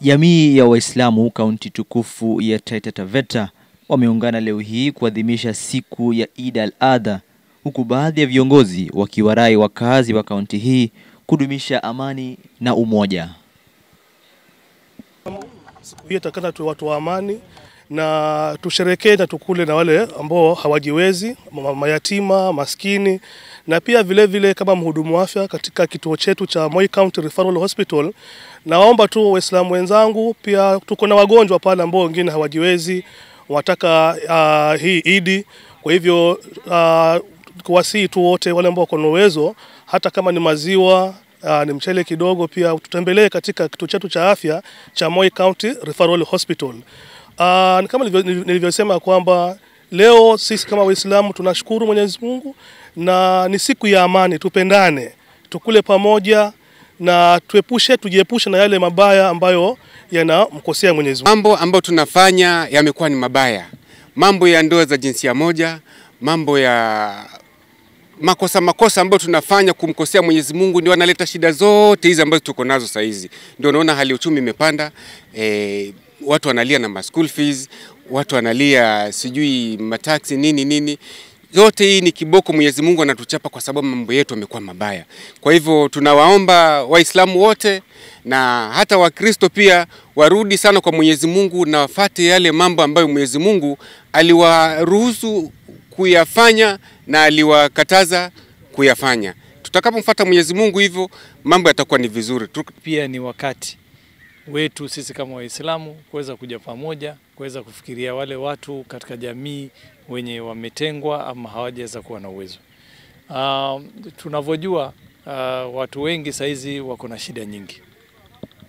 Jamii ya Waislamu kaunti tukufu ya Taita Taveta wameungana leo hii kuadhimisha siku ya Eid al-Adha, huku baadhi ya viongozi wakiwarai wakazi wa kaunti hii kudumisha amani na umoja. Siku hii tutakana tu watu wa amani na tusherekee na tukule na wale ambao hawajiwezi, mayatima, maskini na pia vile vile kama mhudumu wa afya katika kituo chetu cha Moi County Referral Hospital, naomba tu Waislamu wenzangu, pia tuko na wagonjwa pale ambao wengine hawajiwezi, wataka uh, ah, hii Idi. Kwa hivyo uh, kuwasihi tu wote wale ambao wako na uwezo, hata kama ni maziwa uh, ni mchele kidogo, pia tutembelee katika kituo chetu cha afya cha Moi County Referral Hospital. Uh, kama nilivyosema kwamba leo sisi kama Waislamu tunashukuru Mwenyezi Mungu na ni siku ya amani, tupendane, tukule pamoja na tuepushe, tujiepushe na yale mabaya ambayo yanamkosea Mwenyezi Mungu. Mambo ambayo tunafanya yamekuwa ni mabaya, mambo ya ndoa za jinsia moja, mambo ya makosa makosa ambayo tunafanya kumkosea Mwenyezi Mungu ndio analeta shida zote hizi ambazo tuko nazo saa hizi. Ndio unaona hali ya uchumi imepanda eh, watu wanalia na school fees, watu wanalia sijui mataksi nini nini. Yote hii ni kiboko, Mwenyezi Mungu anatuchapa kwa sababu mambo yetu yamekuwa mabaya. Kwa hivyo tunawaomba Waislamu wote na hata Wakristo pia warudi sana kwa Mwenyezi Mungu na wafate yale mambo ambayo Mwenyezi Mungu aliwaruhusu kuyafanya na aliwakataza kuyafanya. Tutakapomfuata Mwenyezi Mungu hivyo mambo yatakuwa ni vizuri. Pia ni wakati wetu sisi kama Waislamu kuweza kuja pamoja, kuweza kufikiria wale watu katika jamii wenye wametengwa ama hawajaweza kuwa na uwezo. Uh, tunavyojua uh, watu wengi saizi wako na shida nyingi,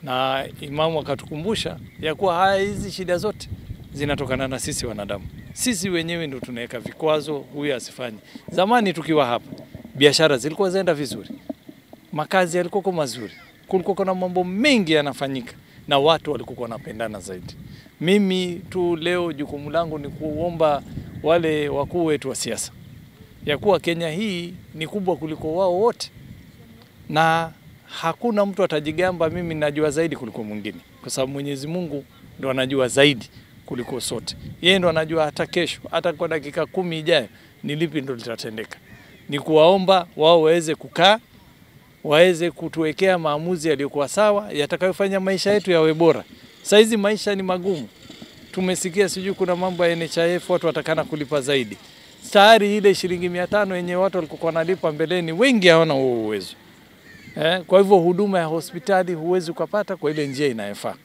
na Imamu akatukumbusha ya kuwa haya hizi shida zote zinatokana na sisi wanadamu. Sisi wenyewe ndio tunaweka vikwazo, huyu asifanye. Zamani tukiwa hapa, biashara zilikuwa zaenda vizuri, makazi yalikuwa mazuri, kulikuwa na mambo mengi yanafanyika na watu walikuwa wanapendana zaidi. Mimi tu leo jukumu langu ni kuomba wale wakuu wetu wa siasa ya kuwa Kenya hii ni kubwa kuliko wao wote, na hakuna mtu atajigamba mimi najua zaidi kuliko mwingine, kwa sababu Mwenyezi Mungu ndo anajua zaidi kuliko sote. Yeye ndo anajua hata kesho, hata kwa dakika kumi ijayo, ni lipi ndo litatendeka. Ni kuwaomba wao waweze kukaa waweze kutuwekea maamuzi yaliyokuwa sawa yatakayofanya maisha yetu yawe bora. Saizi maisha ni magumu, tumesikia sijui kuna mambo ya NHIF watu watakana kulipa zaidi. Tayari ile shilingi mia tano yenye watu walikuwa wanalipa mbeleni, wengi hawana huo uwezo eh. Kwa hivyo huduma ya hospitali huwezi ukapata kwa ile njia inayofaa.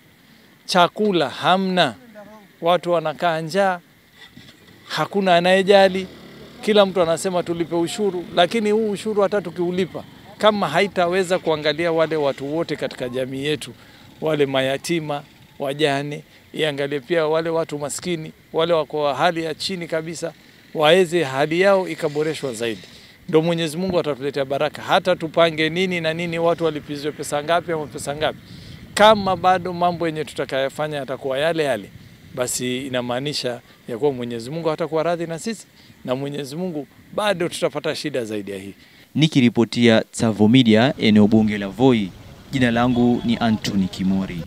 Chakula hamna, watu wanakaa njaa, hakuna anayejali. Kila mtu anasema tulipe ushuru, lakini huu ushuru hata tukiulipa kama haitaweza kuangalia wale watu wote katika jamii yetu, wale mayatima, wajane, iangalie pia wale watu maskini, wale wako hali ya chini kabisa, waweze hali yao ikaboreshwa zaidi ndo Mwenyezi Mungu atatuletea baraka. Hata tupange nini na nini, watu walipizwe pesa ngapi ama pesa ngapi, kama bado mambo yenye tutakayofanya yatakuwa yale yale, basi inamaanisha ya kuwa Mwenyezi Mungu hatakuwa radhi na sisi, na Mwenyezi Mungu bado tutapata shida zaidi ya hii nikiripotia Tsavo Media eneo bunge la Voi. Jina langu ni Anthony Kimori.